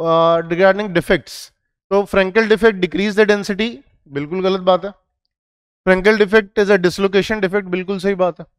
regarding defects तो Frenkel defect decrease the density बिल्कुल गलत बात है Frenkel defect is a dislocation defect बिल्कुल सही बात है